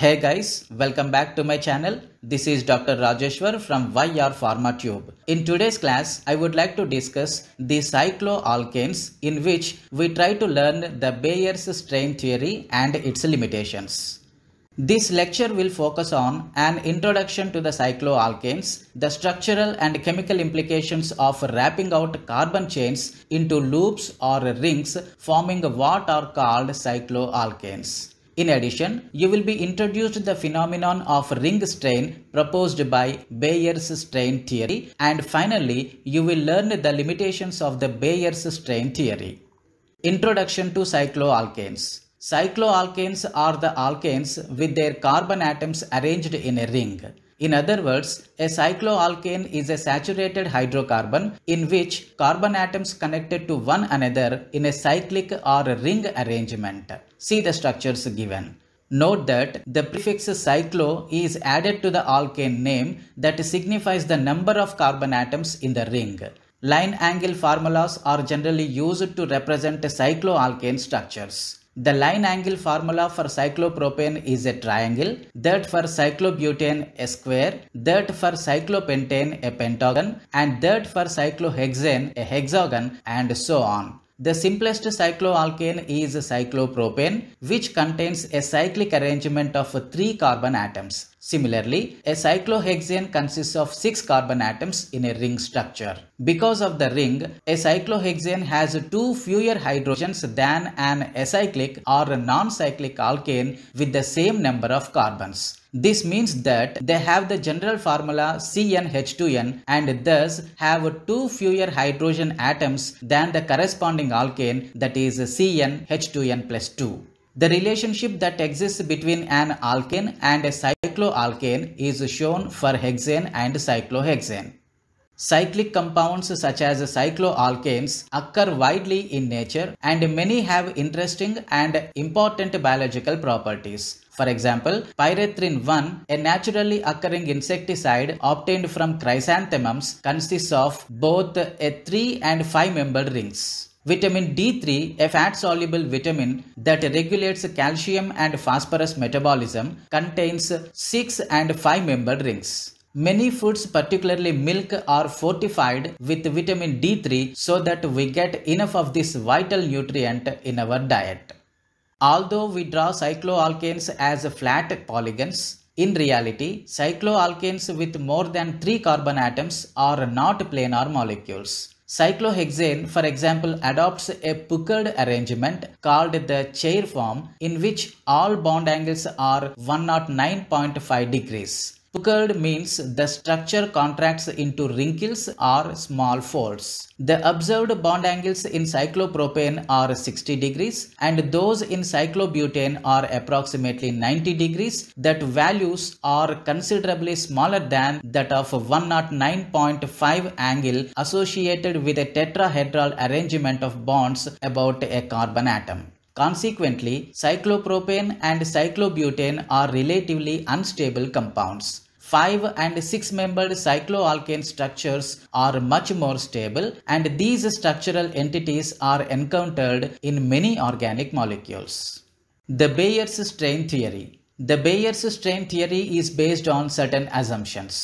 Hey guys, welcome back to my channel. This is Dr. Rajeshwar from YR Pharma Tube. In today's class, I would like to discuss the cycloalkanes in which we try to learn the Bayer's strain theory and its limitations. This lecture will focus on an introduction to the cycloalkanes, the structural and chemical implications of wrapping out carbon chains into loops or rings forming what are called cycloalkanes. In addition, you will be introduced the phenomenon of ring strain proposed by Bayer's strain theory and finally you will learn the limitations of the Bayer's strain theory. Introduction to cycloalkanes Cycloalkanes are the alkanes with their carbon atoms arranged in a ring. In other words, a cycloalkane is a saturated hydrocarbon in which carbon atoms connected to one another in a cyclic or ring arrangement. See the structures given. Note that the prefix cyclo is added to the alkane name that signifies the number of carbon atoms in the ring. Line angle formulas are generally used to represent cycloalkane structures. The line angle formula for cyclopropane is a triangle, that for cyclobutane a square, that for cyclopentane a pentagon, and that for cyclohexane a hexagon, and so on. The simplest cycloalkane is cyclopropane, which contains a cyclic arrangement of three carbon atoms. Similarly, a cyclohexane consists of six carbon atoms in a ring structure. Because of the ring, a cyclohexane has two fewer hydrogens than an acyclic or non-cyclic alkane with the same number of carbons. This means that they have the general formula CnH2n and thus have two fewer hydrogen atoms than the corresponding alkane that is CnH2n plus 2. The relationship that exists between an alkane and a cycloalkane is shown for hexane and cyclohexane. Cyclic compounds such as cycloalkanes occur widely in nature and many have interesting and important biological properties. For example, pyrethrin 1, a naturally occurring insecticide obtained from chrysanthemums, consists of both a 3 and 5 membered rings. Vitamin D3, a fat soluble vitamin that regulates calcium and phosphorus metabolism, contains 6 and 5 membered rings. Many foods, particularly milk, are fortified with vitamin D3 so that we get enough of this vital nutrient in our diet. Although we draw cycloalkanes as flat polygons, in reality, cycloalkanes with more than 3 carbon atoms are not planar molecules. Cyclohexane, for example, adopts a puckered arrangement called the chair form in which all bond angles are 109.5 degrees. Puckered means the structure contracts into wrinkles or small folds. The observed bond angles in cyclopropane are 60 degrees and those in cyclobutane are approximately 90 degrees. That values are considerably smaller than that of 109.5 angle associated with a tetrahedral arrangement of bonds about a carbon atom. Consequently, cyclopropane and cyclobutane are relatively unstable compounds. 5 and 6 membered cycloalkane structures are much more stable and these structural entities are encountered in many organic molecules. The Bayer's strain theory. The Bayer's strain theory is based on certain assumptions.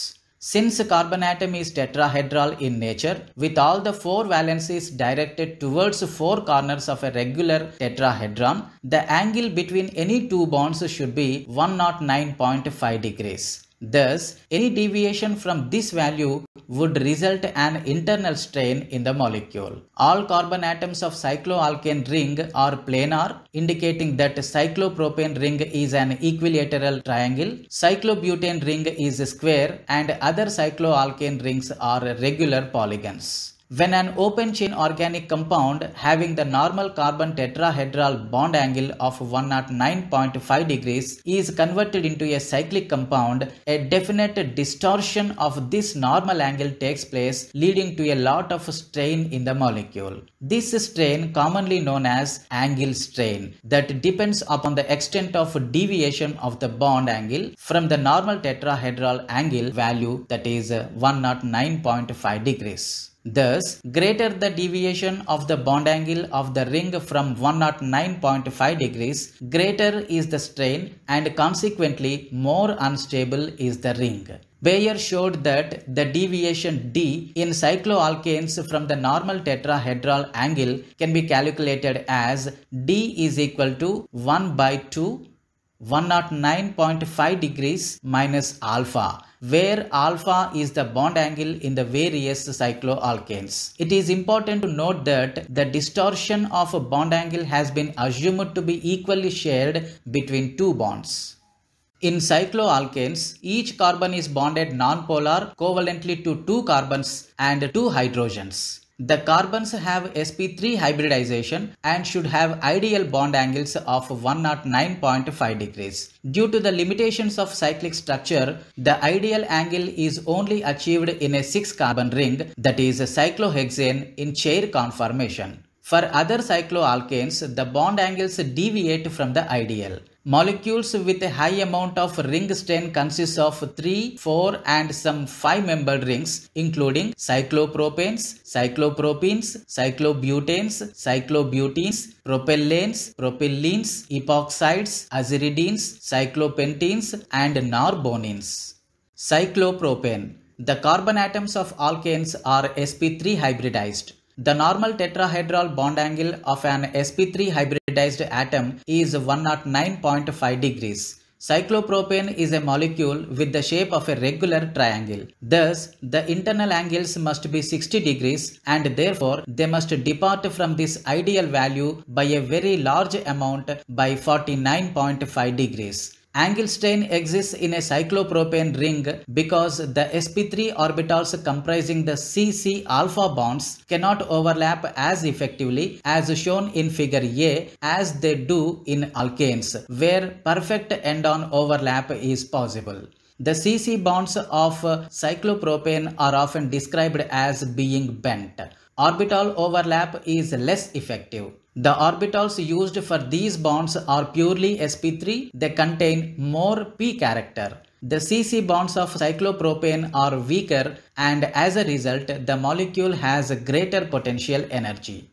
Since carbon atom is tetrahedral in nature, with all the four valencies directed towards four corners of a regular tetrahedron, the angle between any two bonds should be 109.5 degrees. Thus, any deviation from this value would result an internal strain in the molecule. All carbon atoms of cycloalkane ring are planar, indicating that cyclopropane ring is an equilateral triangle, cyclobutane ring is square, and other cycloalkane rings are regular polygons. When an open chain organic compound having the normal carbon tetrahedral bond angle of 109.5 degrees is converted into a cyclic compound, a definite distortion of this normal angle takes place leading to a lot of strain in the molecule. This strain commonly known as angle strain that depends upon the extent of deviation of the bond angle from the normal tetrahedral angle value that is 109.5 degrees. Thus, greater the deviation of the bond angle of the ring from 109.5 degrees, greater is the strain and consequently more unstable is the ring. Bayer showed that the deviation d in cycloalkanes from the normal tetrahedral angle can be calculated as d is equal to 1 by 2 109.5 degrees minus alpha where alpha is the bond angle in the various cycloalkanes. It is important to note that the distortion of a bond angle has been assumed to be equally shared between two bonds. In cycloalkanes, each carbon is bonded nonpolar covalently to two carbons and two hydrogens. The carbons have sp3 hybridization and should have ideal bond angles of 109.5 degrees. Due to the limitations of cyclic structure, the ideal angle is only achieved in a 6 carbon ring that is a cyclohexane in chair conformation. For other cycloalkanes, the bond angles deviate from the ideal. Molecules with a high amount of ring strain consists of 3, 4 and some 5 membered rings including cyclopropanes, cyclopropenes, cyclobutanes, cyclobutenes, propellanes, propylenes, epoxides, aziridines, cyclopentenes and norbornenes. Cyclopropane The carbon atoms of alkanes are sp3 hybridized. The normal tetrahedral bond angle of an sp3 hybridized atom is 109.5 degrees. Cyclopropane is a molecule with the shape of a regular triangle. Thus, the internal angles must be 60 degrees and therefore they must depart from this ideal value by a very large amount by 49.5 degrees. Angle strain exists in a cyclopropane ring because the sp3 orbitals comprising the CC alpha bonds cannot overlap as effectively as shown in figure A as they do in alkanes where perfect end-on overlap is possible. The CC bonds of cyclopropane are often described as being bent orbital overlap is less effective. The orbitals used for these bonds are purely sp3. They contain more p character. The CC bonds of cyclopropane are weaker and as a result the molecule has a greater potential energy.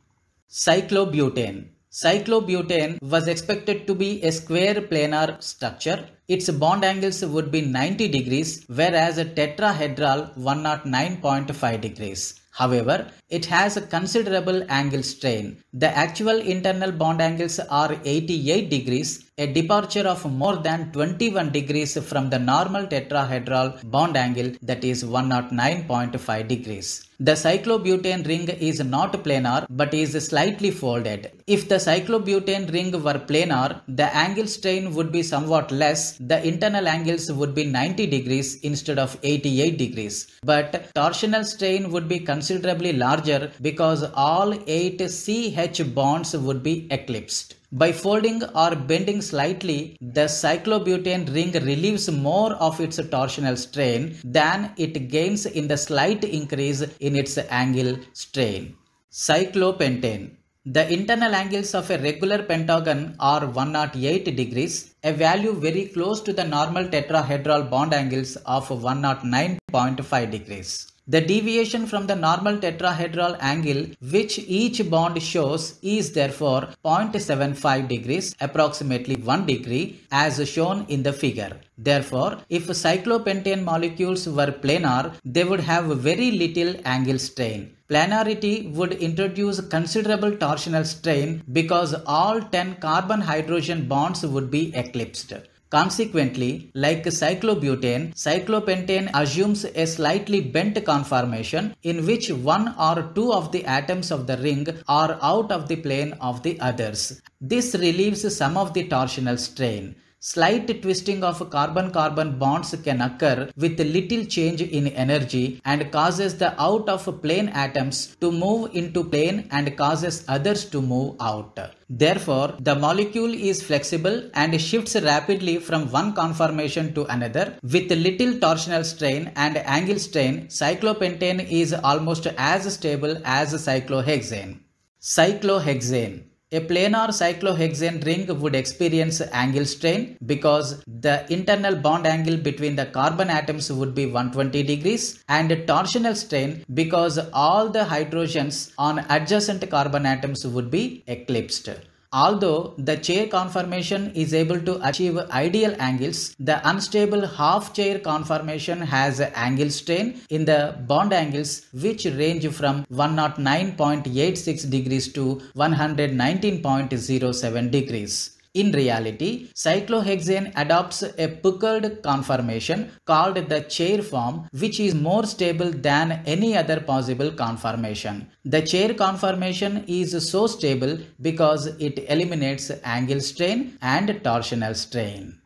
Cyclobutane Cyclobutane was expected to be a square planar structure. Its bond angles would be 90 degrees whereas a tetrahedral 109.5 degrees. However, it has a considerable angle strain. The actual internal bond angles are 88 degrees, a departure of more than 21 degrees from the normal tetrahedral bond angle that is 109.5 degrees. The cyclobutane ring is not planar but is slightly folded. If the cyclobutane ring were planar, the angle strain would be somewhat less. The internal angles would be 90 degrees instead of 88 degrees. But torsional strain would be considerably larger because all 8 CH bonds would be eclipsed. By folding or bending slightly, the cyclobutane ring relieves more of its torsional strain than it gains in the slight increase in its angle strain. Cyclopentane the internal angles of a regular pentagon are 108 degrees, a value very close to the normal tetrahedral bond angles of 109.5 degrees. The deviation from the normal tetrahedral angle which each bond shows is therefore 0.75 degrees, approximately 1 degree, as shown in the figure. Therefore, if cyclopentane molecules were planar, they would have very little angle strain. Planarity would introduce considerable torsional strain because all 10 carbon hydrogen bonds would be eclipsed. Consequently, like cyclobutane, cyclopentane assumes a slightly bent conformation in which one or two of the atoms of the ring are out of the plane of the others. This relieves some of the torsional strain. Slight twisting of carbon-carbon bonds can occur with little change in energy and causes the out-of-plane atoms to move into plane and causes others to move out. Therefore, the molecule is flexible and shifts rapidly from one conformation to another. With little torsional strain and angle strain, cyclopentane is almost as stable as cyclohexane. Cyclohexane a planar cyclohexane ring would experience angle strain because the internal bond angle between the carbon atoms would be 120 degrees and torsional strain because all the hydrogens on adjacent carbon atoms would be eclipsed. Although the chair conformation is able to achieve ideal angles, the unstable half chair conformation has angle strain in the bond angles which range from 109.86 degrees to 119.07 degrees. In reality, cyclohexane adopts a puckered conformation called the chair form which is more stable than any other possible conformation. The chair conformation is so stable because it eliminates angle strain and torsional strain.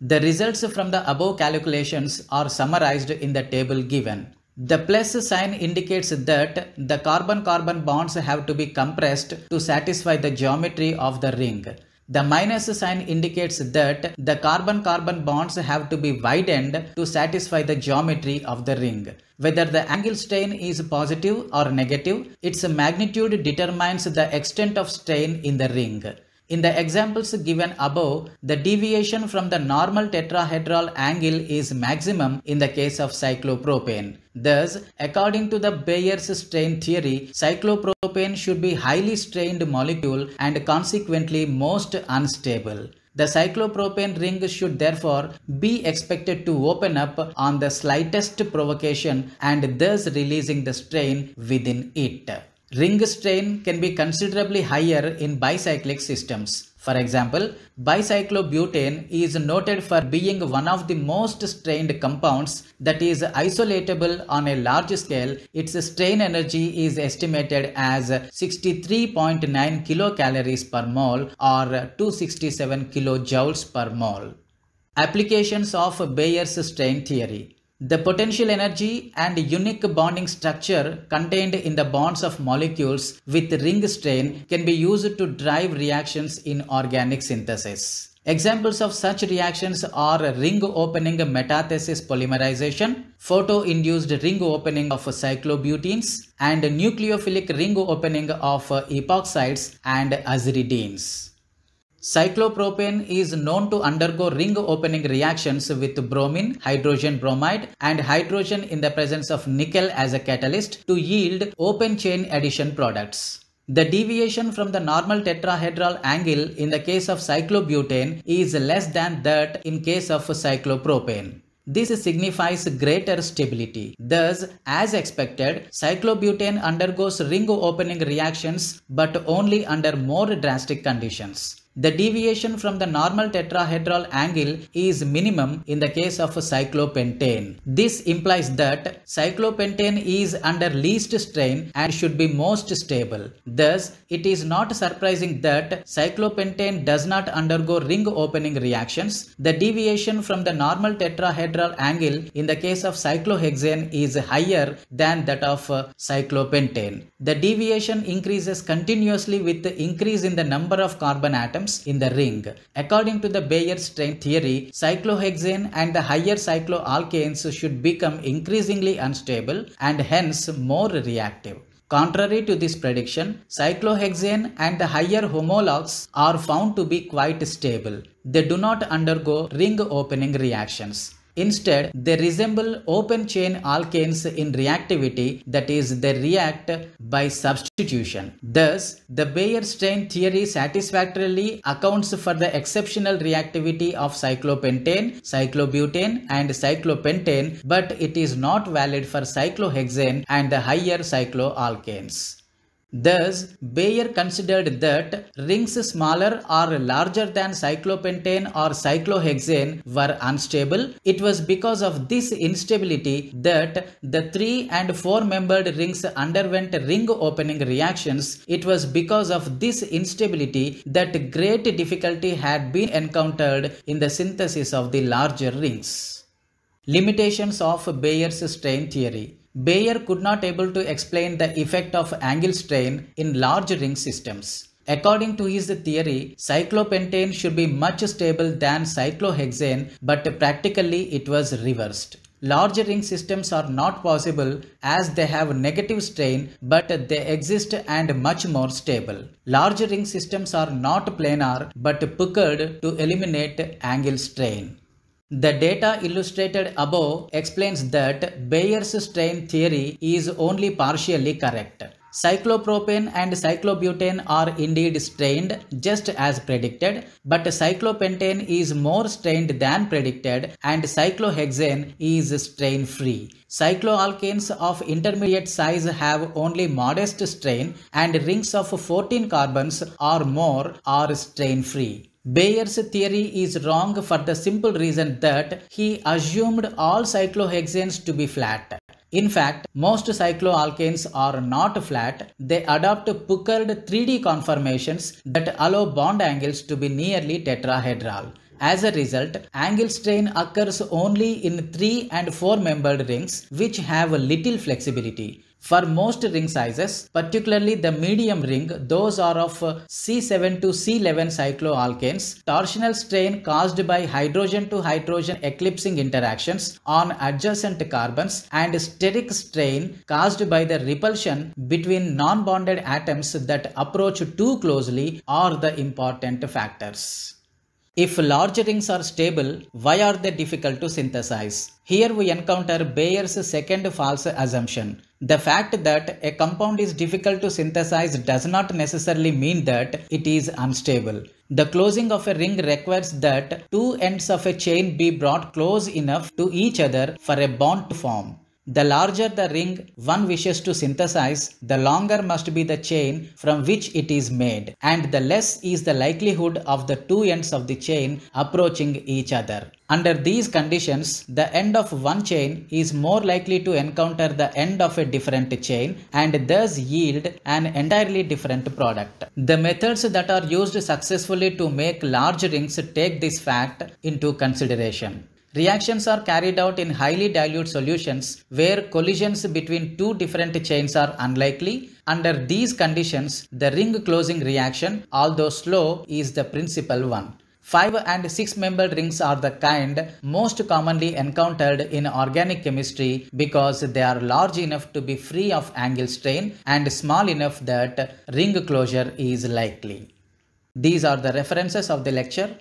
The results from the above calculations are summarized in the table given. The plus sign indicates that the carbon-carbon bonds have to be compressed to satisfy the geometry of the ring. The minus sign indicates that the carbon-carbon bonds have to be widened to satisfy the geometry of the ring. Whether the angle strain is positive or negative, its magnitude determines the extent of strain in the ring. In the examples given above, the deviation from the normal tetrahedral angle is maximum in the case of cyclopropane. Thus, according to the Bayer's strain theory, cyclopropane should be highly strained molecule and consequently most unstable. The cyclopropane ring should therefore be expected to open up on the slightest provocation and thus releasing the strain within it. Ring strain can be considerably higher in bicyclic systems. For example, bicyclobutane is noted for being one of the most strained compounds that is isolatable on a large scale. Its strain energy is estimated as 63.9 kilocalories per mole or 267 kilojoules per mole. Applications of Bayer's strain theory the potential energy and unique bonding structure contained in the bonds of molecules with ring strain can be used to drive reactions in organic synthesis. Examples of such reactions are ring opening metathesis polymerization, photo-induced ring opening of cyclobutenes, and nucleophilic ring opening of epoxides and aziridines. Cyclopropane is known to undergo ring opening reactions with bromine, hydrogen bromide and hydrogen in the presence of nickel as a catalyst to yield open chain addition products. The deviation from the normal tetrahedral angle in the case of cyclobutane is less than that in case of cyclopropane. This signifies greater stability. Thus, as expected, cyclobutane undergoes ring opening reactions but only under more drastic conditions. The deviation from the normal tetrahedral angle is minimum in the case of cyclopentane. This implies that cyclopentane is under least strain and should be most stable. Thus, it is not surprising that cyclopentane does not undergo ring opening reactions. The deviation from the normal tetrahedral angle in the case of cyclohexane is higher than that of uh, cyclopentane. The deviation increases continuously with the increase in the number of carbon atoms atoms in the ring. According to the Bayer strain theory, cyclohexane and the higher cycloalkanes should become increasingly unstable and hence more reactive. Contrary to this prediction, cyclohexane and the higher homologs are found to be quite stable. They do not undergo ring opening reactions. Instead, they resemble open chain alkanes in reactivity, that is, they react by substitution. Thus, the Bayer strain theory satisfactorily accounts for the exceptional reactivity of cyclopentane, cyclobutane, and cyclopentane, but it is not valid for cyclohexane and the higher cycloalkanes. Thus, Bayer considered that rings smaller or larger than cyclopentane or cyclohexane were unstable. It was because of this instability that the 3 and 4 membered rings underwent ring opening reactions. It was because of this instability that great difficulty had been encountered in the synthesis of the larger rings. Limitations of Bayer's strain theory Bayer could not able to explain the effect of angle strain in large ring systems. According to his theory, cyclopentane should be much stable than cyclohexane, but practically it was reversed. Larger ring systems are not possible as they have negative strain, but they exist and much more stable. Larger ring systems are not planar but puckered to eliminate angle strain. The data illustrated above explains that Bayer's strain theory is only partially correct. Cyclopropane and cyclobutane are indeed strained just as predicted, but cyclopentane is more strained than predicted and cyclohexane is strain free. Cycloalkanes of intermediate size have only modest strain and rings of 14 carbons or more are strain free. Bayer's theory is wrong for the simple reason that he assumed all cyclohexanes to be flat. In fact, most cycloalkanes are not flat. They adopt puckered 3D conformations that allow bond angles to be nearly tetrahedral. As a result, angle strain occurs only in 3 and 4 membered rings which have little flexibility. For most ring sizes, particularly the medium ring, those are of uh, C7 to C11 cycloalkanes, torsional strain caused by hydrogen to hydrogen eclipsing interactions on adjacent carbons and steric strain caused by the repulsion between non-bonded atoms that approach too closely are the important factors. If large rings are stable, why are they difficult to synthesize? Here we encounter Bayer's second false assumption the fact that a compound is difficult to synthesize does not necessarily mean that it is unstable. The closing of a ring requires that two ends of a chain be brought close enough to each other for a bond to form. The larger the ring one wishes to synthesize, the longer must be the chain from which it is made, and the less is the likelihood of the two ends of the chain approaching each other. Under these conditions, the end of one chain is more likely to encounter the end of a different chain and thus yield an entirely different product. The methods that are used successfully to make large rings take this fact into consideration. Reactions are carried out in highly dilute solutions where collisions between two different chains are unlikely. Under these conditions, the ring closing reaction, although slow, is the principal one. 5 and 6 member rings are the kind most commonly encountered in organic chemistry because they are large enough to be free of angle strain and small enough that ring closure is likely. These are the references of the lecture.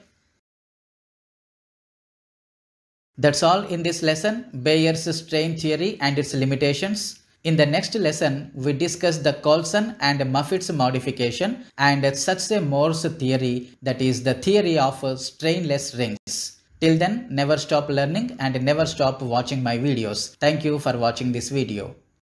That's all in this lesson, Bayer's strain theory and its limitations. In the next lesson, we discuss the Colson and Muffet's modification and such a Morse theory that is the theory of strainless rings. Till then, never stop learning and never stop watching my videos. Thank you for watching this video.